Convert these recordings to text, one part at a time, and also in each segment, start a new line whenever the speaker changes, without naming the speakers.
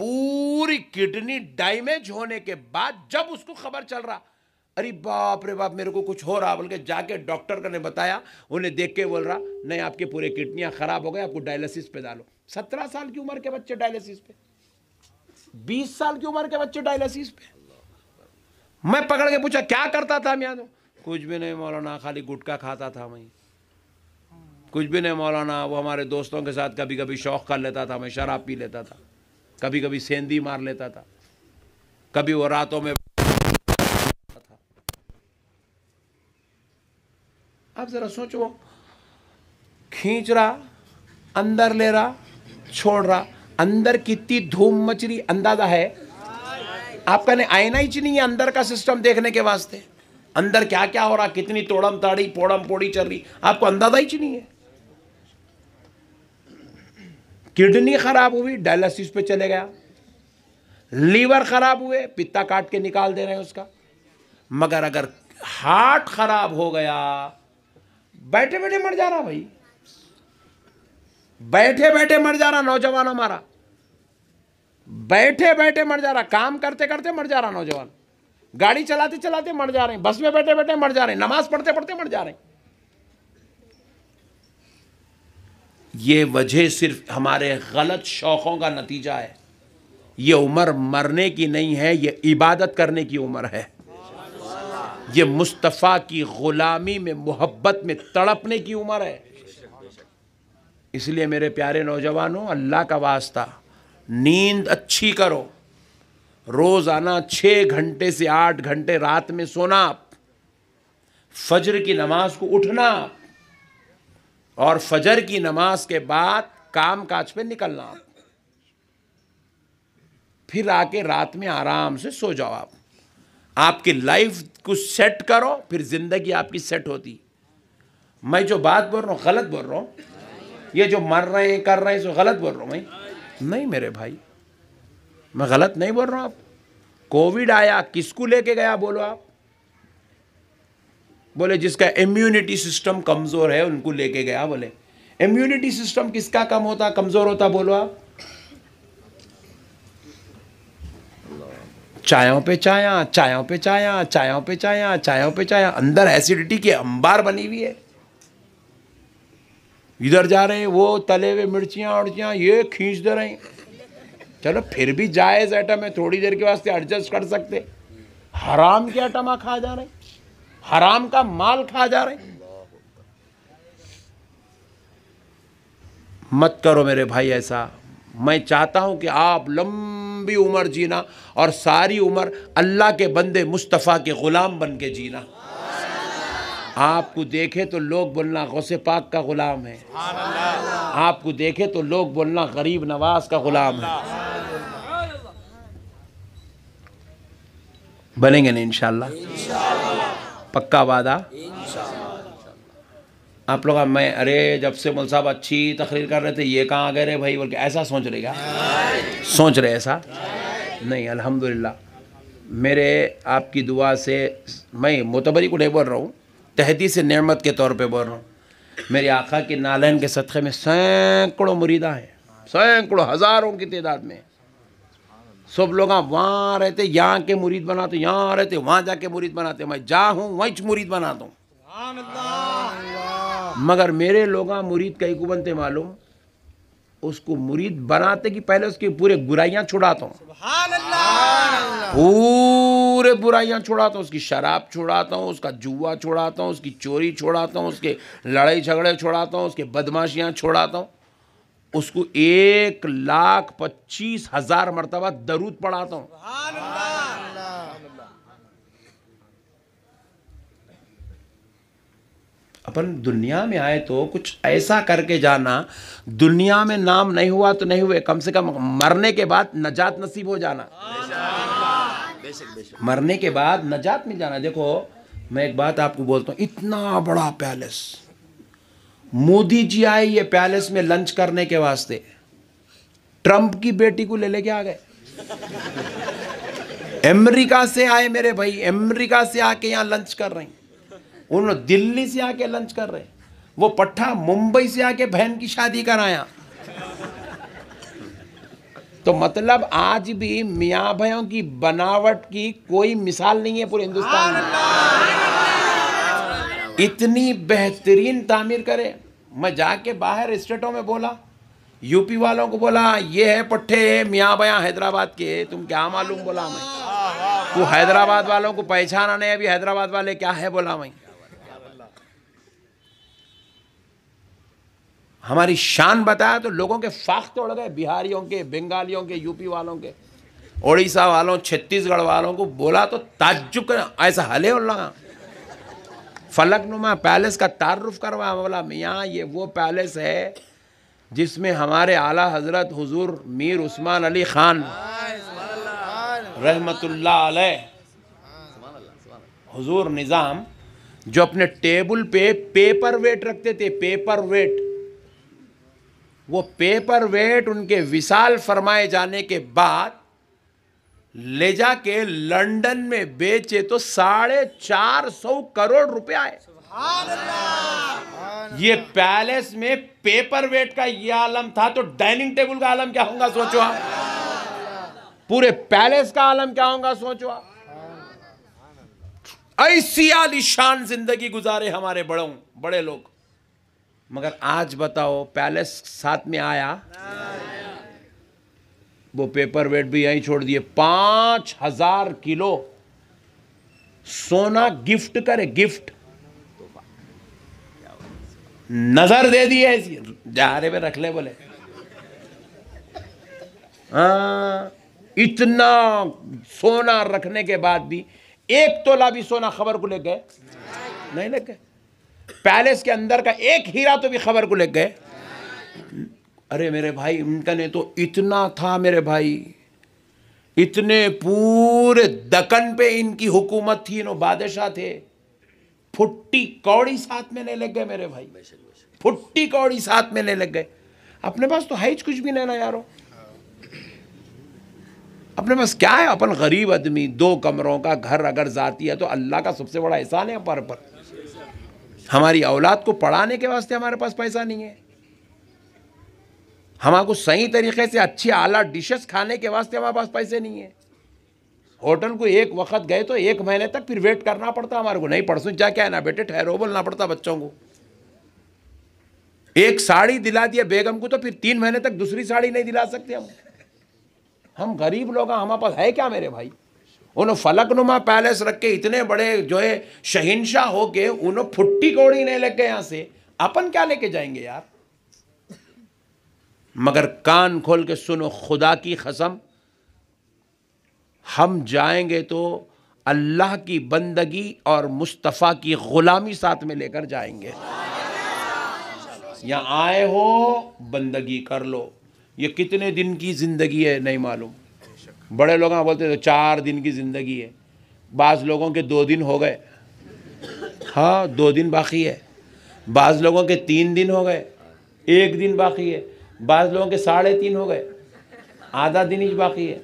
पूरी kidney damage होने के बाद जब उसको खबर चल रहा अरे बाप रे बाप मेरे को कुछ हो रहा बोल के जाके डॉक्टर ने बताया उन्हें देख के बोल रहा नहीं आपके पूरे किडनियां ख़राब हो गए आपको डायलिसिस पे डालो सत्रह साल की उम्र के बच्चे डायलिसिस पे बीस साल की उम्र के बच्चे डायलिसिस पे मैं पकड़ के पूछा क्या करता था मैं कुछ भी नहीं मौलाना खाली गुटखा खाता था मैं कुछ भी नहीं मौलाना वो हमारे दोस्तों के साथ कभी कभी शौक कर लेता था मैं शराब पी लेता था कभी कभी सेंधी मार लेता था कभी वो रातों में आप जरा सोचो खींच रहा अंदर ले रहा छोड़ रहा अंदर कितनी धूम मच रही अंदाजा है आपका ने आईना ही नहीं है अंदर का सिस्टम देखने के वास्ते अंदर क्या क्या हो रहा कितनी तोड़म ताड़ी पोड़म पोड़ी चल रही आपको अंदाजा ही नहीं है किडनी खराब हुई डायलिसिस पे चले गया लीवर खराब हुए पित्ता काट के निकाल दे रहे हैं उसका मगर अगर हार्ट खराब हो गया बैठे बैठे मर जा रहा भाई बैठे बैठे मर जा रहा नौजवान हमारा बैठे बैठे मर जा रहा काम करते करते मर जा रहा नौजवान गाड़ी चलाते चलाते मर जा रहे हैं बस में बैठे बैठे मर जा रहे हैं नमाज पढ़ते पढ़ते मर जा रहे हैं ये वजह सिर्फ हमारे गलत शौक़ों का नतीजा है ये उम्र मरने की नहीं है ये इबादत करने की उम्र है ये मुस्तफ़ा की ग़ुलामी में मोहब्बत में तड़पने की उम्र है इसलिए मेरे प्यारे नौजवानों अल्लाह का वास्ता नींद अच्छी करो रोज़ाना छः घंटे से आठ घंटे रात में सोना आप फजर की नमाज को उठना आप और फजर की नमाज के बाद काम काज पर निकलना फिर आके रात में आराम से सो जाओ आप आपकी लाइफ को सेट करो फिर ज़िंदगी आपकी सेट होती मैं जो बात बोल रहा हूँ गलत बोल रहा हूँ ये जो मर रहे हैं कर रहे हैं सो गलत बोल रहा हूँ मैं नहीं मेरे भाई मैं गलत नहीं बोल रहा हूँ आप कोविड आया किसको लेके गया बोलो आप बोले जिसका इम्यूनिटी सिस्टम कमज़ोर है उनको लेके गया बोले इम्यूनिटी सिस्टम किसका कम होता कमज़ोर होता बोलो आप चायों पे चाया चायों पे चाया चायों पे चाया चायों पे चाया अंदर एसिडिटी की अंबार बनी हुई है इधर जा रहे हैं वो तले हुए मिर्चियां उड़चियाँ ये खींच दे रहे हैं चलो फिर भी जायज़ आइटम है थोड़ी देर के वास्ते एडजस्ट कर सकते हराम के आइटम खा जा रहे हैं हराम का माल खा जा रहे मत करो मेरे भाई ऐसा मैं चाहता हूं कि आप लंबी उम्र जीना और सारी उम्र अल्लाह के बंदे मुस्तफ़ा के ग़ुलाम बन के जीना आपको देखे तो लोग बोलना गौसे पाक का ग़ुलाम है आपको देखे तो लोग बोलना गरीब नवाज का ग़ुलाम है बनेंगे ना इन पक्का वादा आप लोग मैं अरे जब से मुल साहब अच्छी तकरीर कर रहे थे ये कहाँ आ गए रे भाई बोल के ऐसा सोच रहे क्या सोच रहे ऐसा नहीं अल्हम्दुलिल्लाह मेरे आपकी दुआ से मैं मोतबरी को नहीं बोल रहा हूँ तहदी से नेमत के तौर पे बोल रहा हूँ मेरे आका के नालन के सदक़े में सैकड़ों मुरीदा हैं सैकड़ों हज़ारों की तादाद में सब लोग वहाँ रहते यहाँ के मुरीद बनाते यहाँ रहते वहाँ जाके मुरीद बनाते मैं जा हूँ वहीं मुरीद बनाता हूँ मगर मेरे लोग मुरीद कई को बनते मालूम उसको मुरीद बनाते कि पहले उसकी पूरे बुराइयाँ छुड़ाता हूँ पूरे बुराइयाँ छुड़ाता हूँ उसकी शराब छुड़ाता हूँ उसका जुआ छुड़ाता हूँ उसकी चोरी छुड़ाता हूँ उसके लड़ाई झगड़े छुड़ाता हूँ उसके बदमाशियाँ छुड़ाता हूँ उसको एक लाख पच्चीस हजार मरतबा दरूद पढ़ाता हूं अपन दुनिया में आए तो कुछ ऐसा करके जाना दुनिया में नाम नहीं हुआ तो नहीं हुए कम से कम मरने के बाद नजात नसीब हो जाना मरने के बाद नजात मिल जाना देखो मैं एक बात आपको बोलता हूँ इतना बड़ा पैलेस मोदी जी आए ये पैलेस में लंच करने के वास्ते ट्रंप की बेटी को ले लेके आ गए अमेरिका से आए मेरे भाई अमेरिका से आके यहां लंच कर रहे उन्होंने दिल्ली से आके लंच कर रहे वो पट्टा मुंबई से आके बहन की शादी कराया तो मतलब आज भी मियां भयों की बनावट की कोई मिसाल नहीं है पूरे हिंदुस्तान में इतनी बेहतरीन तामीर करे मैं जाके बाहर स्टेटों में बोला यूपी वालों को बोला ये है पट्टे मियाँ बयाँ हैदराबाद के तुम क्या मालूम बोला मैं तू हैदराबाद वालों को पहचाना नहीं अभी हैदराबाद वाले क्या है बोला मैं हमारी शान बताया तो लोगों के फाख तोड़ गए बिहारियों के बंगालियों के यूपी वालों के उड़ीसा वालों छत्तीसगढ़ वालों को बोला तो ताज्जुब ऐसा हले लगा फलकनुमा पैलेस का तारुफ करवा बोला मियाँ ये वो पैलेस है जिसमें हमारे आला हजरत हुजूर मीर उस्मान अली ख़ान रहमतुल्ला अलैह हुजूर निज़ाम जो अपने टेबल पे पेपर वेट रखते थे पेपर वेट वो पेपर वेट उनके विशाल फरमाए जाने के बाद ले जाके लंदन में बेचे तो साढ़े चार सौ करोड़ रुपए आए ये पैलेस में पेपर वेट का ये आलम था तो डाइनिंग टेबल का आलम क्या होगा सोचो आप पूरे पैलेस का आलम क्या होगा सोचो आप ऐसी आलिशान जिंदगी गुजारे हमारे बड़ों बड़े लोग मगर आज बताओ पैलेस साथ में आया वो पेपर वेट भी यहीं छोड़ दिए पांच हजार किलो सोना गिफ्ट करे गिफ्ट नजर दे दी है जहारे में रख ले बोले हाँ इतना सोना रखने के बाद भी एक तोला भी सोना खबर को ले गए नहीं ले गए पैलेस के अंदर का एक हीरा तो भी खबर को ले गए अरे मेरे भाई उनका ने तो इतना था मेरे भाई इतने पूरे दकन पे इनकी हुकूमत थी इन्हों बादशाह थे फुट्टी कौड़ी साथ में नहीं लग गए मेरे भाई फुट्टी कौड़ी साथ में नहीं लग गए अपने पास तो हाइज कुछ भी नहीं ना यारो अपने पास क्या है अपन गरीब आदमी दो कमरों का घर अगर जाती है तो अल्लाह का सबसे बड़ा एहसान है पर पर हमारी औलाद को पढ़ाने के वास्ते हमारे पास पैसा नहीं है हमारे सही तरीके से अच्छी आला डिशेस खाने के वास्ते हमारे पास पैसे नहीं है होटल को एक वक्त गए तो एक महीने तक फिर वेट करना पड़ता हमारे को नहीं परसों है ना बेटे ठहरो बोलना पड़ता बच्चों को एक साड़ी दिला दिया बेगम को तो फिर तीन महीने तक दूसरी साड़ी नहीं दिला सकते हम हम गरीब लोग हैं हमारे पास है क्या मेरे भाई उन्होंने फलकनुमा पैलेस रख के इतने बड़े जो है शहिनशाह होके उन्होंने फुट्टी कौड़ी नहीं लेके यहाँ से अपन क्या लेके जाएंगे यार मगर कान खोल के सुनो खुदा की कसम हम जाएंगे तो अल्लाह की बंदगी और मुस्तफ़ा की ग़ुलामी साथ में लेकर जाएंगे यहाँ आए हो बंदगी कर लो ये कितने दिन की ज़िंदगी है नहीं मालूम बड़े लोग हाँ बोलते थे तो चार दिन की ज़िंदगी है बाज़ लोगों के दो दिन हो गए हाँ दो दिन बाकी है बाज़ लोगों के तीन दिन हो गए एक दिन बाकी है बाद लोगों के साढ़े तीन हो गए आधा दिन ही बाकी है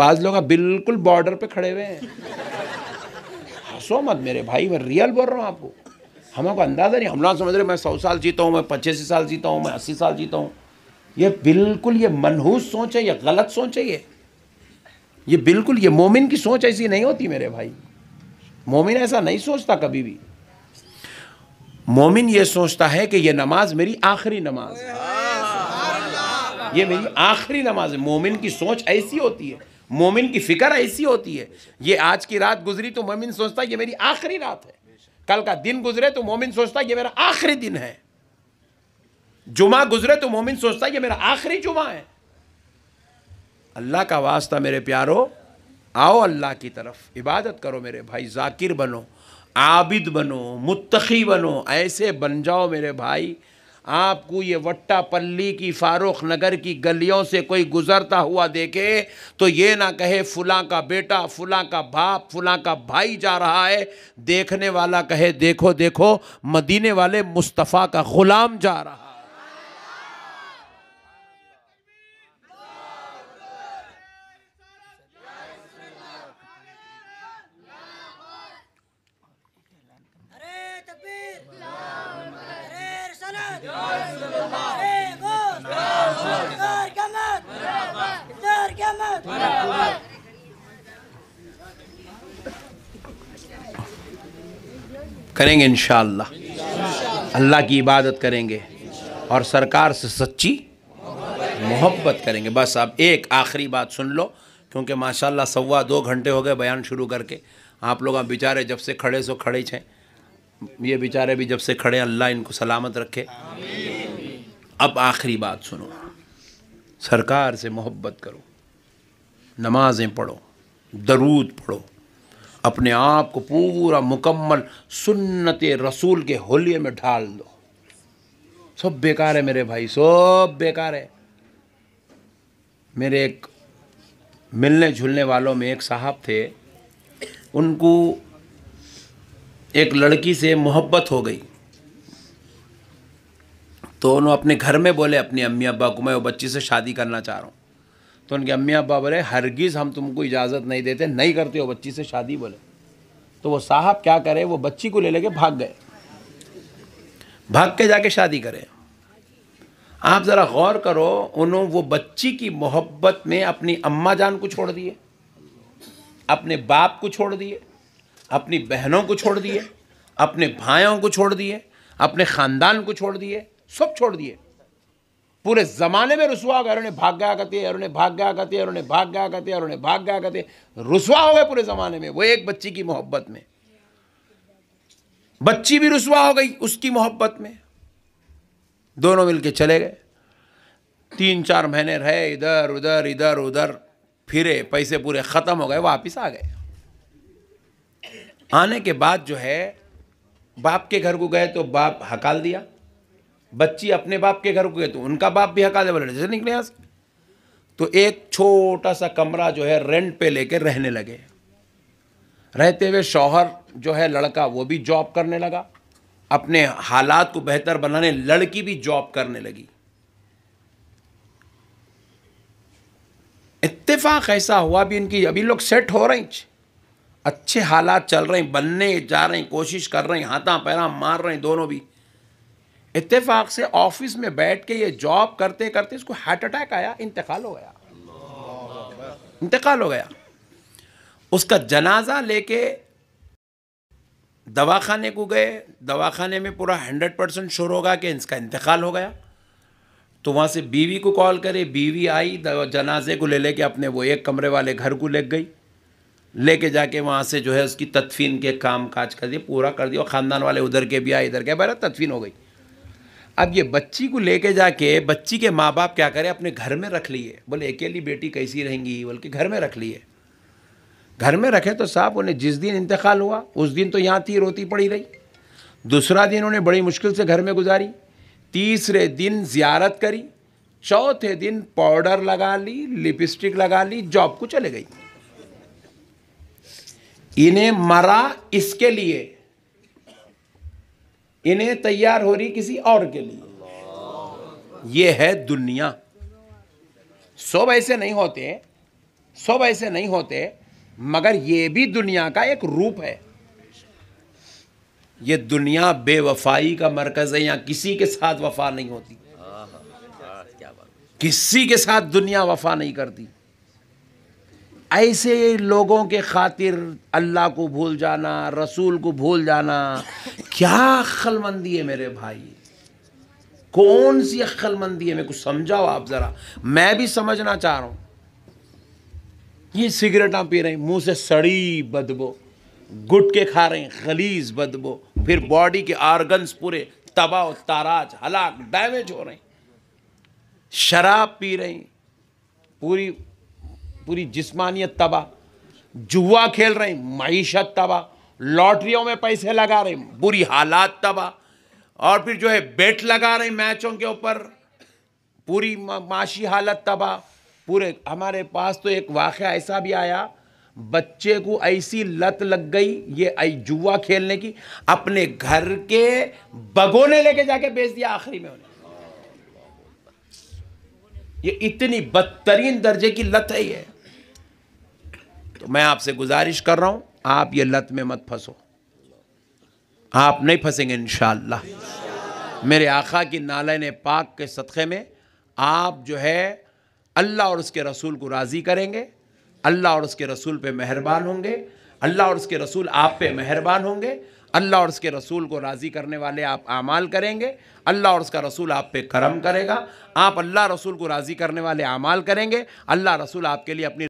बाद लोग बिल्कुल बॉर्डर पे खड़े हुए हैं हंसो मत मेरे भाई मैं रियल बोल रहा हूँ आपको हमको अंदाज़ा नहीं हम लोग समझ रहे मैं सौ साल जीता हूँ मैं पच्चीस साल जीता हूँ मैं अस्सी साल जीता हूँ ये बिल्कुल ये मनहूस सोच है यह गलत सोच है ये ये बिल्कुल ये मोमिन की सोच ऐसी नहीं होती मेरे भाई मोमिन ऐसा नहीं सोचता कभी भी मोमिन ये सोचता है कि ये नमाज मेरी आखिरी नमाज है ये मेरी आखिरी नमाज है मोमिन की सोच ऐसी होती है मोमिन की फिक्र ऐसी होती है ये आज की रात गुजरी तो मोमिन सोचता है ये मेरी आखिरी रात है कल का दिन गुजरे तो मोमिन सोचता है ये मेरा आखिरी दिन है जुमा गुजरे तो मोमिन सोचता है ये मेरा आखिरी जुमा है अल्लाह का वास्ता मेरे प्यारो आओ अल्लाह की तरफ इबादत करो मेरे भाई जाकिर बनो आबिद बनो मुत्तकी बनो ऐसे बन जाओ मेरे भाई आपको ये वट्टा पल्ली की फारुख नगर की गलियों से कोई गुज़रता हुआ देखे तो ये ना कहे फुला का बेटा फुला का बाप फुला का भाई जा रहा है देखने वाला कहे देखो देखो मदीने वाले मुस्तफ़ा का ग़ुलाम जा रहा करेंगे इन अल्लाह की इबादत करेंगे और सरकार से सच्ची मोहब्बत करेंगे बस आप एक आखिरी बात सुन लो क्योंकि माशाल्लाह सवा दो घंटे हो गए बयान शुरू करके आप लोग आप बेचारे जब से खड़े सो खड़े छे ये बेचारे भी जब से खड़े अल्लाह इनको सलामत रखे अब आखिरी बात सुनो सरकार से मोहब्बत करो नमाज़ें पढ़ो दरूद पढ़ो अपने आप को पूरा मुकम्मल सुन्नत रसूल के होलिये में ढाल दो सब बेकार है मेरे भाई सब बेकार है मेरे एक मिलने जुलने वालों में एक साहब थे उनको एक लड़की से मोहब्बत हो गई तो उन्होंने अपने घर में बोले अपनी अम्मी अब्बा को मैं वो बच्ची से शादी करना चाह रहा हूँ तो उनके अम्मी अब्बा बोले हरगिज़ हम तुमको इजाज़त नहीं देते नहीं करते हो बच्ची से शादी बोले तो वो साहब क्या करे वो बच्ची को ले लेके भाग गए भाग के जाके शादी करे आप ज़रा गौर करो उन्होंने वो बच्ची की मोहब्बत में अपनी अम्मा जान को छोड़ दिए अपने बाप को छोड़ दिए अपनी बहनों को छोड़ दिए अपने भाइयों को छोड़ दिए अपने ख़ानदान को छोड़ दिए सब छोड़ दिए पूरे ज़माने में रुसवा हो गया अरुण भाग गया कहते अरुण भाग गया कहते अरुण भाग गया कहते अरुण भाग गया कहते रुसवा हो गए पूरे ज़माने में वो एक बच्ची की मोहब्बत में बच्ची भी रुसवा हो गई उसकी मोहब्बत में दोनों मिलके चले गए तीन चार महीने रहे इधर उधर इधर उधर फिरे पैसे पूरे ख़त्म हो गए वापिस आ गए आने के बाद जो है बाप के घर को गए तो बाप हकाल दिया बच्ची अपने बाप के घर गए तो उनका बाप भी हकाले देवल से निकले यहाँ से तो एक छोटा सा कमरा जो है रेंट पे लेके रहने लगे रहते हुए शौहर जो है लड़का वो भी जॉब करने लगा अपने हालात को बेहतर बनाने लड़की भी जॉब करने लगी इत्तेफाक ऐसा हुआ भी इनकी अभी लोग सेट हो हैं अच्छे हालात चल रहे हैं बनने जा रहे हैं कोशिश कर रहे हैं हाथा पैरा मार रहे हैं दोनों भी इतफाक़ से ऑफिस में बैठ के ये जॉब करते करते इसको हार्ट अटैक आया इंतकाल हो गया इंतकाल हो गया उसका जनाजा लेके दवाखाने को गए दवाखाने में पूरा हंड्रेड परसेंट शोर होगा कि इसका इंतकाल हो गया तो वहाँ से बीवी को कॉल करे बीवी आई जनाजे को ले लेके अपने वो एक कमरे वाले घर को ले गई लेके जाके वहाँ से जो है उसकी तदफीन के काम काज कर दिए पूरा कर दिया और ख़ानदान वाले उधर के भी आए इधर के बहरा तदफीन हो गई अब ये बच्ची को लेके जाके बच्ची के माँ बाप क्या करें अपने घर में रख लिए बोले अकेली बेटी कैसी रहेंगी बोल के घर में रख लिए घर में रखे तो साहब उन्हें जिस दिन इंतकाल हुआ उस दिन तो यहाँ थी रोती पड़ी रही दूसरा दिन उन्हें बड़ी मुश्किल से घर में गुजारी तीसरे दिन ज़ियारत करी चौथे दिन पाउडर लगा ली लिपस्टिक लगा ली जॉब को चले गई इन्हें मरा इसके लिए इन्हें तैयार हो रही किसी और के लिए ये है दुनिया सब ऐसे नहीं होते सब ऐसे नहीं होते मगर ये भी दुनिया का एक रूप है ये दुनिया बेवफाई का मरकज है यहां किसी के साथ वफा नहीं होती किसी के साथ दुनिया वफा नहीं करती ऐसे लोगों के खातिर अल्लाह को भूल जाना रसूल को भूल जाना क्या अक्लमंदी है मेरे भाई कौन सी अक्लमंदी है मेरे को समझाओ आप ज़रा मैं भी समझना चाह रहा हूँ ये सिगरेटा पी रहे हैं मुंह से सड़ी बदबो गुट के खा रहे हैं बदबो फिर बॉडी के आर्गन्स पूरे तबाह ताराज हलाक डैमेज हो रहे हैं शराब पी रहे हैं पूरी पूरी जिस्मानियत तबाह जुआ खेल रहे हैं मीशत तबाह लॉटरियों में पैसे लगा रहे बुरी हालात तबाह और फिर जो है बेट लगा रहे मैचों के ऊपर पूरी माशी हालत तबाह पूरे हमारे पास तो एक वाक़ ऐसा भी आया बच्चे को ऐसी लत लग गई ये जुआ खेलने की अपने घर के बगोने लेके जाके बेच दिया आखिरी में उन्हें ये इतनी बदतरीन दर्जे की लत है ये तो मैं आपसे गुजारिश कर रहा हूं आप ये लत में मत फंसो आप नहीं फंसेंगे इन मेरे आखा की नालन पाक के सदक़े में आप जो है अल्लाह और उसके रसूल को राज़ी करेंगे अल्लाह और उसके रसूल पे मेहरबान होंगे अल्लाह और उसके रसूल आप पे मेहरबान होंगे अल्लाह और उसके रसूल को राज़ी करने वाले आप आमाल करेंगे अल्लाह और उसका रसूल आप पे करम करेगा आप अल्लाह रसूल को राज़ी करने वाले आमाल करेंगे अल्लाह रसूल आपके लिए अपनी